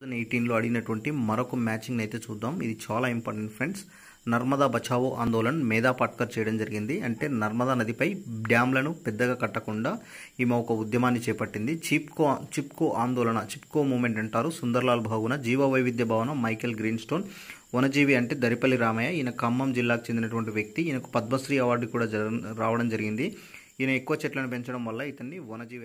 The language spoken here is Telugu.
థౌజండ్ ఎయిటీన్లో ఆడినటువంటి మరొక మ్యాచింగ్ అయితే చూద్దాం ఇది చాలా ఇంపార్టెంట్ ఫ్రెండ్స్ నర్మదా బచావో ఆందోళన మేధా చేయడం జరిగింది అంటే నర్మదా నదిపై డ్యామ్లను పెద్దగా కట్టకుండా ఈమె ఒక ఉద్యమాన్ని చేపట్టింది చిప్కో చిప్కో ఆందోళన చిప్కో మూమెంట్ అంటారు సుందర్లాల్ భాగున జీవ వైవిధ్య భవనం మైకేల్ గ్రీన్ స్టోన్ వనజీవి అంటే దరిపల్లి రామయ్య ఈయన ఖమ్మం జిల్లాకు చెందినటువంటి వ్యక్తి ఈయనకు పద్మశ్రీ అవార్డు కూడా రావడం జరిగింది ఈయన ఎక్కువ చెట్లను పెంచడం వల్ల ఇతన్ని వనజీవి